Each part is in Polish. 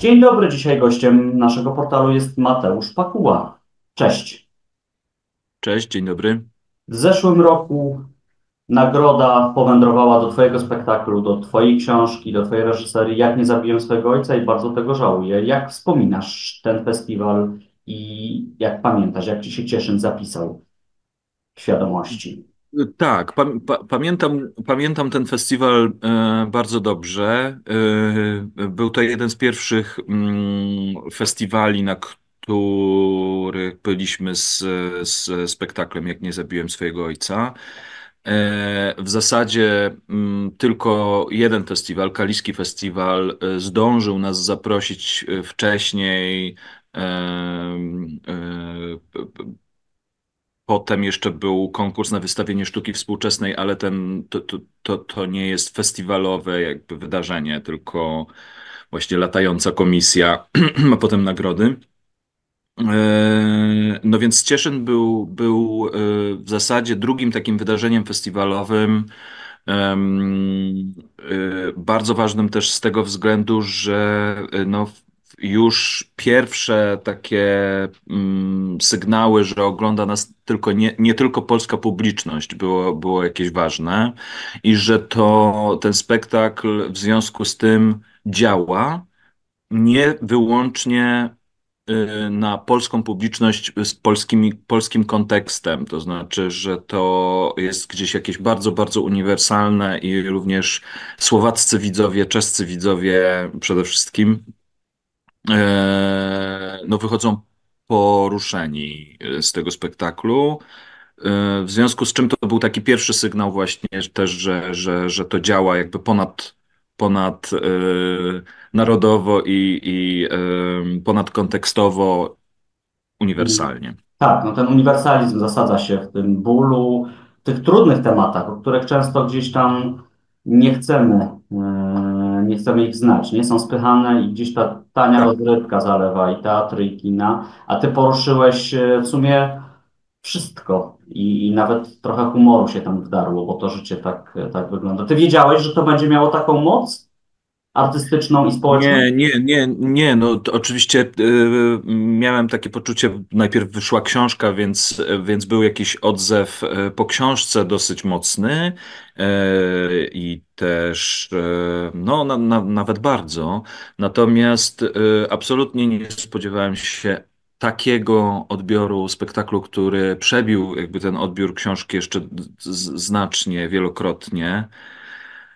Dzień dobry, dzisiaj gościem naszego portalu jest Mateusz Pakuła. Cześć. Cześć, dzień dobry. W zeszłym roku nagroda powędrowała do Twojego spektaklu, do Twojej książki, do Twojej reżyserii Jak nie zabiłem swojego ojca i bardzo tego żałuję. Jak wspominasz ten festiwal i jak pamiętasz, jak Ci się Cieszyn zapisał w świadomości? Tak, pa, pa, pamiętam, pamiętam ten festiwal e, bardzo dobrze. E, był to jeden z pierwszych m, mm, festiwali, na których byliśmy z, z spektaklem Jak nie zabiłem swojego ojca. E, w zasadzie mm, tylko jeden festiwal, Kaliski Festiwal, e, zdążył nas zaprosić e, wcześniej. Potem jeszcze był konkurs na wystawienie sztuki współczesnej, ale ten, to, to, to, nie jest festiwalowe jakby wydarzenie, tylko właśnie latająca komisja, a potem nagrody. E, no więc Cieszyn był, był e, w zasadzie drugim takim wydarzeniem festiwalowym, e, bardzo ważnym też z tego względu, że no, już pierwsze takie mm, sygnały, że ogląda nas tylko nie, nie, tylko polska publiczność było, było jakieś ważne i że to ten spektakl w związku z tym działa nie wyłącznie y, na polską publiczność z polskim, polskim kontekstem, to znaczy, że to jest gdzieś jakieś bardzo, bardzo uniwersalne i również słowaccy widzowie, czescy widzowie przede wszystkim E, no wychodzą poruszeni e, z tego spektaklu. E, w związku z czym to był taki pierwszy sygnał właśnie też, że, że, że to działa jakby ponad, ponad narodowo i, i ponad kontekstowo uniwersalnie. Tak, no ten uniwersalizm zasadza się w tym bólu, w tych trudnych tematach, o których często gdzieś tam nie chcemy nie chcemy ich nie są spychane i gdzieś ta tania tak. rozrywka zalewa i teatry, i kina, a ty poruszyłeś e, w sumie wszystko I, i, nawet trochę humoru się tam wdarło, bo to życie tak, e, tak wygląda. Ty wiedziałeś, że to będzie miało taką moc? artystyczną i społeczną? Nie, nie, nie, nie. No, oczywiście y, miałem takie poczucie, najpierw wyszła książka, więc, więc był jakiś odzew y, po książce dosyć mocny y, i też, y, no na, na, nawet bardzo. Natomiast y, absolutnie nie spodziewałem się takiego odbioru spektaklu, który przebił jakby ten odbiór książki jeszcze znacznie, wielokrotnie.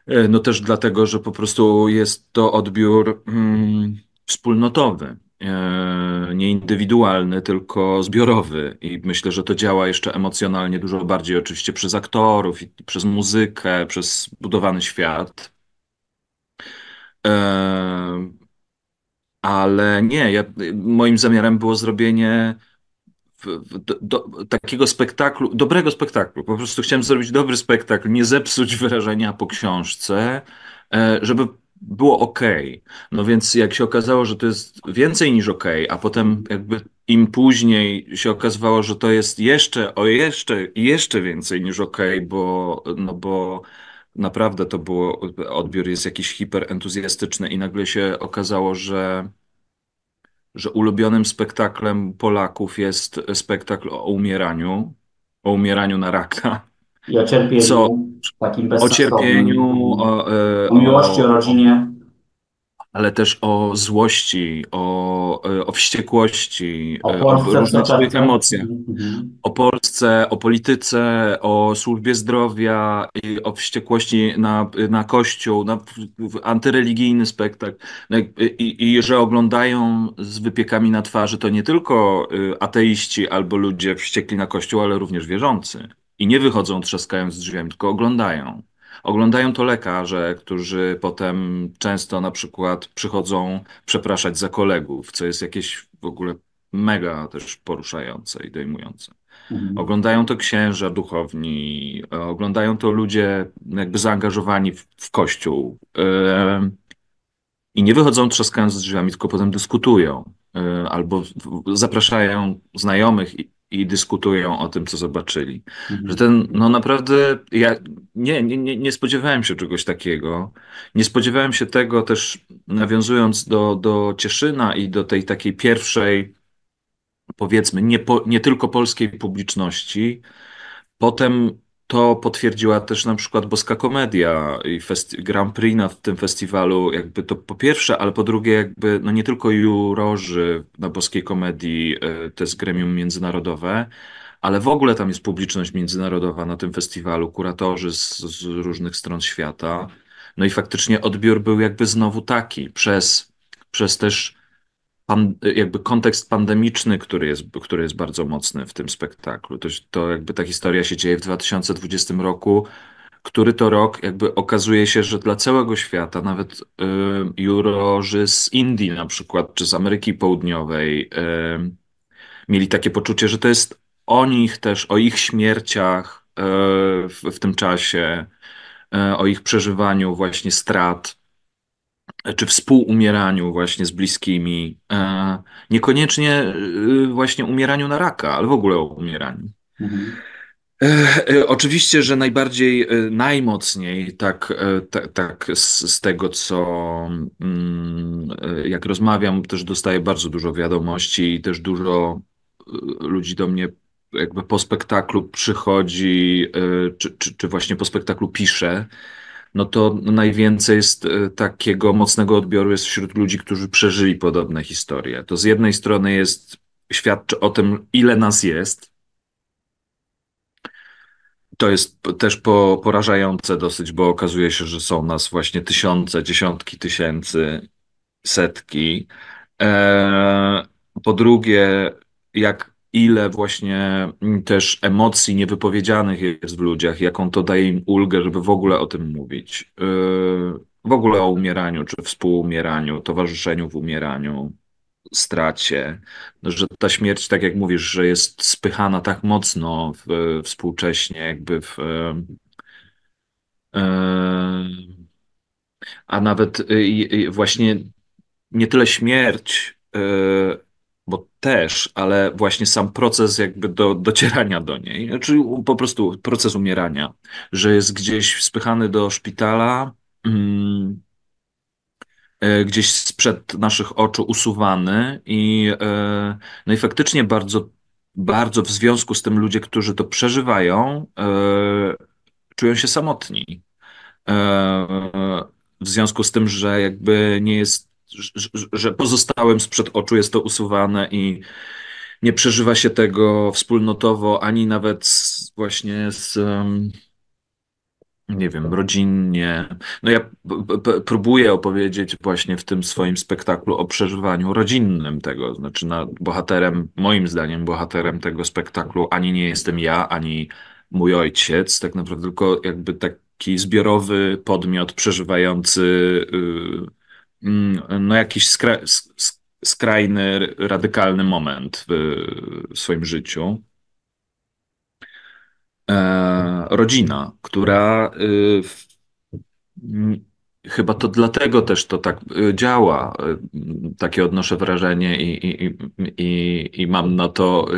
E, no też dlatego, że po prostu jest to odbiór mm, wspólnotowy, e, nie indywidualny, tylko zbiorowy. I myślę, że to działa jeszcze emocjonalnie dużo bardziej, oczywiście przez aktorów, przez muzykę, przez budowany świat. E, ale nie, ja, moim zamiarem było zrobienie do, do, takiego spektaklu, dobrego spektaklu. Po prostu chciałem zrobić dobry spektakl, nie zepsuć wyrażenia po książce, e, żeby było ok. No więc jak się okazało, że to jest więcej niż ok, a potem jakby im później się okazywało, że to jest jeszcze, o jeszcze, jeszcze więcej niż ok, bo, no bo naprawdę to było, odbiór jest jakiś hiperentuzjastyczny i nagle się okazało, że że ulubionym spektaklem Polaków jest spektakl o umieraniu, o umieraniu na raka. I o cierpieniu, Co, takim o cierpieniu, o, o, e, o miłości, o rodzinie ale też o złości, o, e, o wściekłości, o, e, Polsce, o różnych tak, swoich tak. emocjach, mhm. o Polsce, o polityce, o służbie zdrowia, o wściekłości na, na Kościół, na antyreligijny spektakl. No I, I że oglądają z wypiekami na twarzy to nie tylko y, ateiści albo ludzie wściekli na Kościół, ale również wierzący. I nie wychodzą trzaskając drzwiami, tylko oglądają. Oglądają to lekarze, którzy potem często na przykład przychodzą przepraszać za kolegów, co jest jakieś w ogóle mega też poruszające i dojmujące. Mhm. Oglądają to księża, duchowni, oglądają to ludzie jakby zaangażowani w, w kościół. Yy, I nie wychodzą trzaskając z drzwiami, tylko potem dyskutują albo zapraszają znajomych i, i dyskutują o tym, co zobaczyli. Mhm. Że ten, no naprawdę, ja nie, nie, nie spodziewałem się czegoś takiego. Nie spodziewałem się tego też, nawiązując do, do Cieszyna i do tej takiej pierwszej, powiedzmy, nie, po, nie tylko polskiej publiczności. Potem to potwierdziła też na przykład Boska Komedia i festi- Grand Prix na tym festiwalu, jakby to po pierwsze, ale po drugie jakby no nie tylko jurorzy na Boskiej Komedii, e, to jest gremium międzynarodowe, ale w ogóle tam jest publiczność międzynarodowa na tym festiwalu, kuratorzy z, z różnych stron świata. No i faktycznie odbiór był jakby znowu taki, przez, przez też pan, jakby kontekst pandemiczny, który jest, który jest bardzo mocny w tym spektaklu. To, to jakby ta historia się dzieje w 2020 roku, który to rok jakby okazuje się, że dla całego świata, nawet y, jurorzy z Indii na przykład, czy z Ameryki Południowej, y, mieli takie poczucie, że to jest o nich też, o ich śmierciach y, w, w tym czasie, y, o ich przeżywaniu właśnie strat czy współumieraniu właśnie z bliskimi, e, niekoniecznie e, właśnie umieraniu na raka, ale w ogóle o umieraniu. Mhm. E, oczywiście, że najbardziej, najmocniej, tak, tak, tak z, z, tego, co mm, jak rozmawiam, też dostaję bardzo dużo wiadomości i też dużo ludzi do mnie jakby po spektaklu przychodzi, czy, czy, czy właśnie po spektaklu pisze no to najwięcej jest e, takiego mocnego odbioru jest wśród ludzi, którzy przeżyli podobne historie. To z jednej strony jest, świadczy o tym, ile nas jest. To jest też po, porażające dosyć, bo okazuje się, że są nas właśnie tysiące, dziesiątki tysięcy, setki. Eee, po drugie, jak ile właśnie mm, też emocji niewypowiedzianych jest w ludziach, jaką to daje im ulgę, żeby w ogóle o tym mówić. Yy, w ogóle o umieraniu, czy współumieraniu, towarzyszeniu w umieraniu, stracie, że ta śmierć, tak jak mówisz, że jest spychana tak mocno w, współcześnie, jakby w. Yy, a nawet yy, właśnie nie tyle śmierć, też, ale właśnie sam proces jakby do, docierania do niej, czyli znaczy po prostu proces umierania, że jest gdzieś spychany do szpitala, mm, e, gdzieś sprzed naszych oczu usuwany i, e, no i faktycznie bardzo, bardzo w związku z tym ludzie, którzy to przeżywają, e, czują się samotni. W związku z tym, że jakby nie jest że pozostałem sprzed oczu jest to usuwane i nie przeżywa się tego wspólnotowo, ani nawet właśnie z. nie wiem, rodzinnie. No ja próbuję opowiedzieć właśnie w tym swoim spektaklu o przeżywaniu rodzinnym tego. Znaczy, na, bohaterem, moim zdaniem, bohaterem tego spektaklu ani nie jestem ja, ani mój ojciec, tak naprawdę, tylko jakby taki zbiorowy podmiot przeżywający. Yy, Mm, no, jakiś skra skrajny, radykalny moment w swoim życiu. E, rodzina, która y, mm, chyba to dlatego też to tak y, działa. Y, takie odnoszę wrażenie i, i, i, i mam na to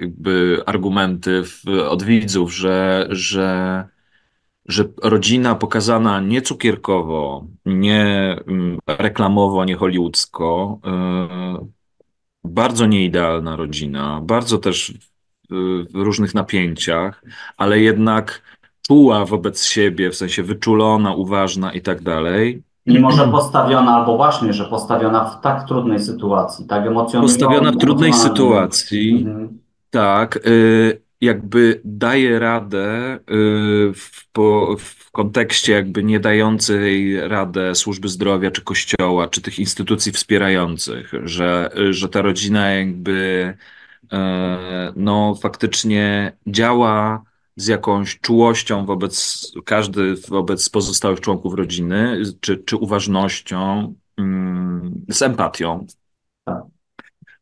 jakby argumenty w, od widzów, że, że że rodzina pokazana nie cukierkowo, nie mm, reklamowo, nie hollywoodzko, e, bardzo nieidealna rodzina, bardzo też w różnych napięciach, ale jednak czuła wobec siebie, w sensie wyczulona, uważna i tak dalej. Mimo, że postawiona, albo właśnie, że postawiona w tak trudnej sytuacji, tak emocjonalnie. Postawiona w trudnej sytuacji, mhm. tak, y, jakby daje radę y, w, w kontekście jakby nie dającej radę służby zdrowia, czy kościoła, czy tych instytucji wspierających, że, że ta rodzina jakby e, no faktycznie działa z jakąś czułością wobec każdy, wobec pozostałych członków rodziny, czy, czy uważnością, mm, z empatią. Tak.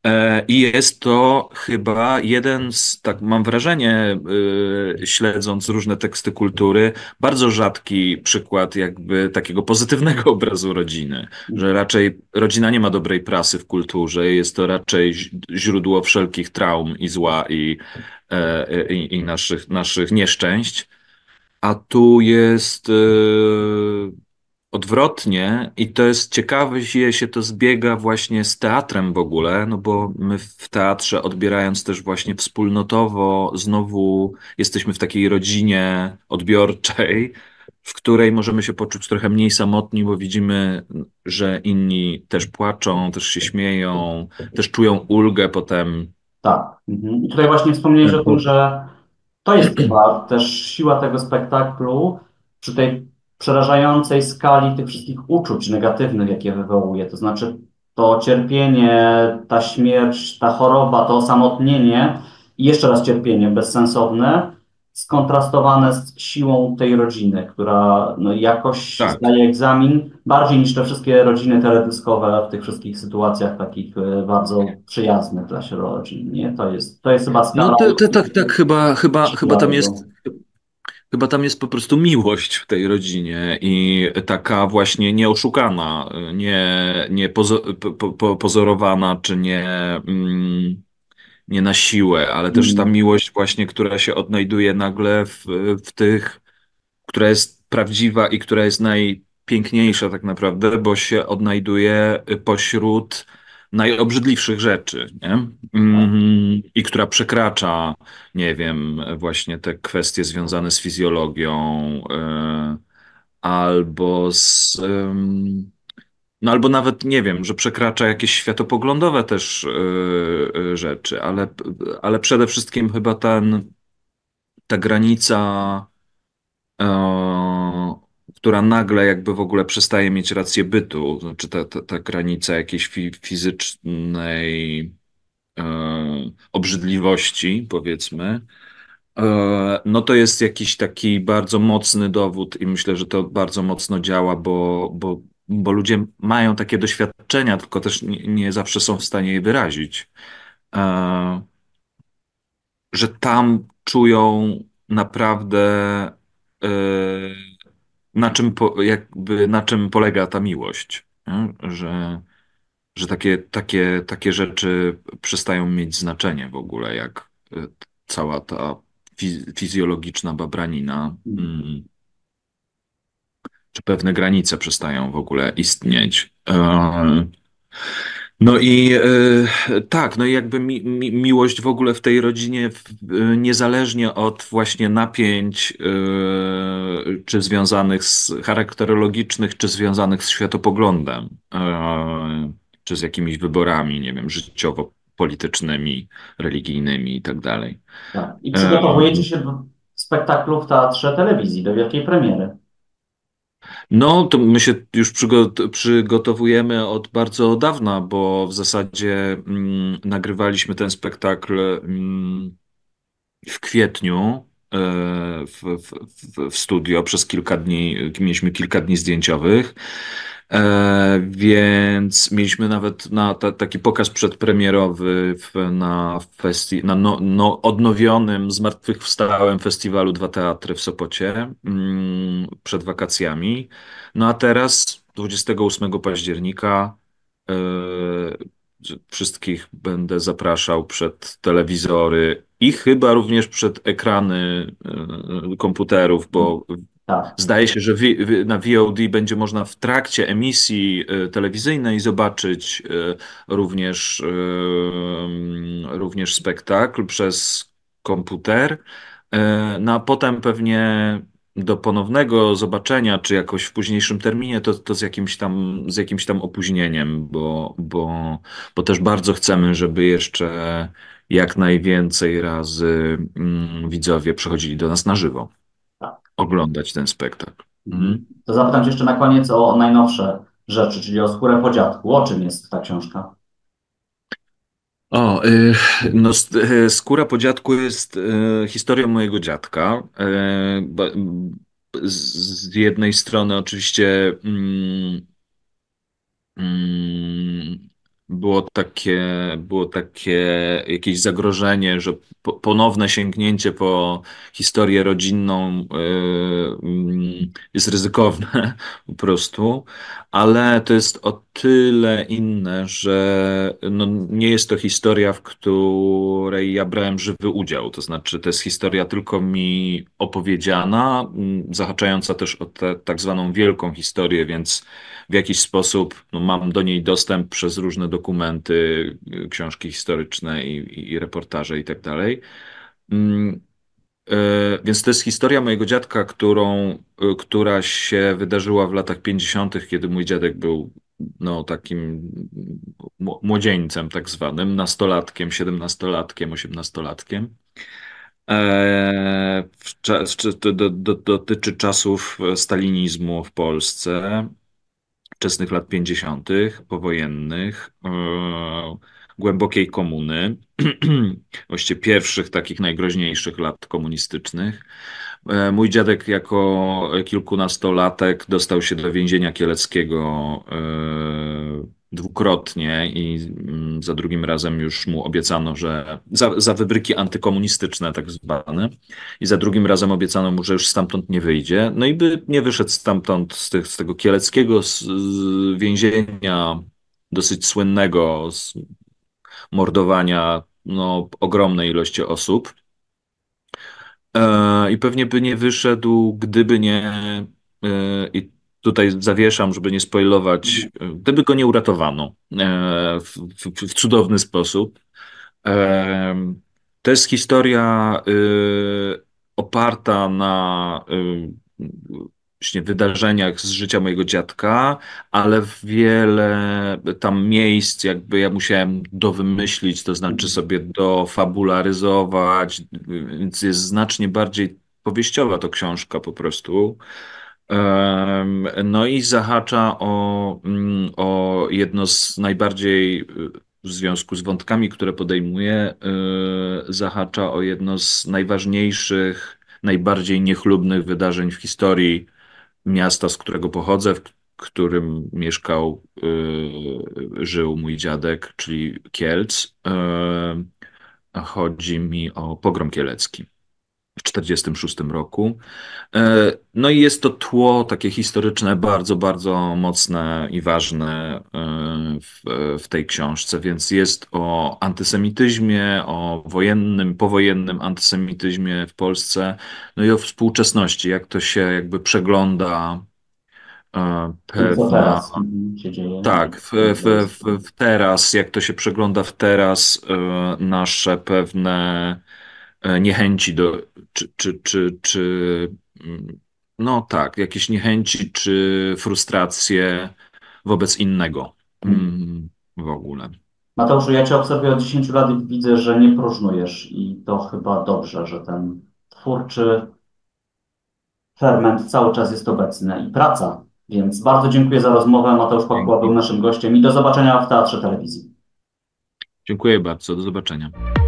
E, I jest to chyba jeden z, tak mam wrażenie, e, śledząc różne teksty kultury, bardzo rzadki przykład jakby takiego pozytywnego obrazu rodziny, że raczej rodzina nie ma dobrej prasy w kulturze, jest to raczej źródło wszelkich traum i zła i, e, i, i naszych, naszych nieszczęść. A tu jest odwrotnie, i to jest ciekawe, że się to zbiega właśnie z teatrem w ogóle, no bo my w teatrze odbierając też właśnie wspólnotowo, znowu jesteśmy w takiej rodzinie odbiorczej, w której możemy się poczuć trochę mniej samotni, bo widzimy, że inni też płaczą, też się śmieją, też czują ulgę potem. Tak. Mhm. I tutaj właśnie wspomniałeś o tym, mhm. że to jest chyba też siła tego spektaklu przy tej przerażającej skali tych wszystkich uczuć negatywnych, jakie wywołuje. To znaczy to cierpienie, ta śmierć, ta choroba, to osamotnienie i jeszcze raz cierpienie bezsensowne, skontrastowane z siłą tej rodziny, która no, jakoś tak. zdaje egzamin bardziej niż te wszystkie rodziny teledyskowe w tych wszystkich sytuacjach takich e, bardzo przyjaznych dla się Nie? To jest, to jest chyba no, skala. No tak, tak, chyba, chyba, chyba tam jest Chyba tam jest po prostu miłość w tej rodzinie i taka właśnie nieoszukana, nie, nie pozo po, po, pozorowana, czy nie, mm, nie na siłę, ale też ta mm. miłość właśnie, która się odnajduje nagle w, w tych, która jest prawdziwa i która jest najpiękniejsza tak naprawdę, bo się odnajduje pośród najobrzydliwszych rzeczy, nie? Mhm. I która przekracza, nie wiem, właśnie te kwestie związane z fizjologią e, albo z. No albo nawet nie wiem, że przekracza jakieś światopoglądowe też e, e, rzeczy, ale, ale przede wszystkim chyba ten, ta granica która nagle jakby w ogóle przestaje mieć rację bytu, znaczy ta, ta, ta granica jakiejś fi fizycznej e, obrzydliwości, powiedzmy, e, no to jest jakiś taki bardzo mocny dowód i myślę, że to bardzo mocno działa, bo, bo, bo ludzie mają takie doświadczenia, tylko też nie, nie zawsze są w stanie je wyrazić. E, że tam czują naprawdę e, na czym, po, jakby, na czym polega ta miłość. Nie? Że, że takie, takie, takie rzeczy przestają mieć znaczenie w ogóle, jak y, cała ta fizjologiczna babranina. Mm, czy pewne granice przestają w ogóle istnieć. E no i y, tak, no i jakby mi, mi, miłość w ogóle w tej rodzinie, y, niezależnie od właśnie napięć, y, czy związanych z charakterologicznych, czy związanych z światopoglądem, czy z jakimiś wyborami, nie wiem, życiowo-politycznymi, religijnymi i tak dalej. Tak. I przygotowujecie się do spektaklu w teatrze telewizji, do wielkiej premiery. No, to my się już przygotowujemy od bardzo dawna, bo w zasadzie mm, nagrywaliśmy ten spektakl mm, w kwietniu y, w, w, w, w studio przez kilka dni, mieliśmy kilka dni zdjęciowych. E, więc mieliśmy nawet na ta, taki pokaz przedpremierowy w, na, festi na no, no, odnowionym, zmartwychwstałym festiwalu Dwa Teatry w Sopocie mm, przed wakacjami. No a teraz 28 października e, wszystkich będę zapraszał przed telewizory i chyba również przed ekrany e, komputerów, bo mhm. Tak. Zdaje się, że na VOD będzie można w trakcie emisji y, telewizyjnej zobaczyć y, również, y, mm, również spektakl przez komputer. No a potem pewnie do ponownego zobaczenia, czy jakoś w późniejszym terminie, to, to z, jakimś tam, z jakimś tam opóźnieniem, bo, bo, bo też bardzo chcemy, żeby jeszcze jak najwięcej razy mm, widzowie przychodzili do nas na żywo oglądać ten spektakl. Mhm. To zapytam Cię jeszcze na koniec o najnowsze rzeczy, czyli o skórę podziadku. O czym jest ta książka? O, y, no, y, skóra po dziadku jest y, historią mojego dziadka. Z jednej strony, oczywiście, mm, mm, było takie, było takie jakieś zagrożenie, że po, ponowne sięgnięcie po historię rodzinną yy, jest ryzykowne po prostu, ale to jest o tyle inne, że no, nie jest to historia, w której ja brałem żywy udział. To znaczy, to jest historia tylko mi opowiedziana, mm, zahaczająca też o tę tak zwaną wielką historię, więc w jakiś sposób no, mam do niej dostęp przez różne dokumenty dokumenty, książki historyczne i, i, i reportaże i tak dalej. Mm, e, więc to jest historia mojego dziadka, którą, e, która się wydarzyła w latach 50., kiedy mój dziadek był no, takim młodzieńcem, tak zwanym, nastolatkiem, siedemnastolatkiem, osiemnastolatkiem. E, dotyczy czasów stalinizmu w Polsce wczesnych lat 50., powojennych, e, głębokiej komuny, właściwie pierwszych takich najgroźniejszych lat komunistycznych. E, mój dziadek jako kilkunastolatek dostał się do więzienia kieleckiego e, dwukrotnie i mm, za drugim razem już mu obiecano, że za, za wybryki antykomunistyczne tak zwane i za drugim razem obiecano mu, że już stamtąd nie wyjdzie. No i by nie wyszedł stamtąd z, tych, z tego kieleckiego z, z więzienia dosyć słynnego z mordowania no, ogromnej ilości osób. E, I pewnie by nie wyszedł, gdyby nie e, i tutaj zawieszam, żeby nie spoilować, gdyby go nie uratowano e, w, w, w cudowny sposób. E, to jest historia y, oparta na y, właśnie wydarzeniach z życia mojego dziadka, ale wiele tam miejsc jakby ja musiałem dowymyślić, to znaczy sobie dofabularyzować, więc jest znacznie bardziej powieściowa to książka po prostu. No i zahacza o, mm, o jedno z najbardziej y, w związku z wątkami, które podejmuje, y, zahacza o jedno z najważniejszych, najbardziej niechlubnych wydarzeń w historii miasta, z którego pochodzę, w którym mieszkał, y, żył mój dziadek, czyli Kielc. Chodzi mi o pogrom kielecki w 1946 roku. E, no i jest to tło takie historyczne, bardzo, bardzo mocne i ważne e, w, w, tej książce, więc jest o antysemityzmie, o wojennym, powojennym antysemityzmie w Polsce, no i o współczesności, jak to się jakby przegląda e, pewna... Tak, w, w, w teraz, jak to się przegląda w teraz nasze pewne E, niechęci do, czy, czy, czy, czy mm, no tak, jakieś niechęci, czy frustracje wobec innego mm, w ogóle. Mateuszu, ja Cię obserwuję od 10 lat i widzę, że nie próżnujesz i to chyba dobrze, że ten twórczy ferment cały czas jest obecny i praca. Więc bardzo dziękuję za rozmowę. Mateusz Pakuła był naszym gościem i do zobaczenia w Teatrze Telewizji. Dziękuję bardzo, do zobaczenia.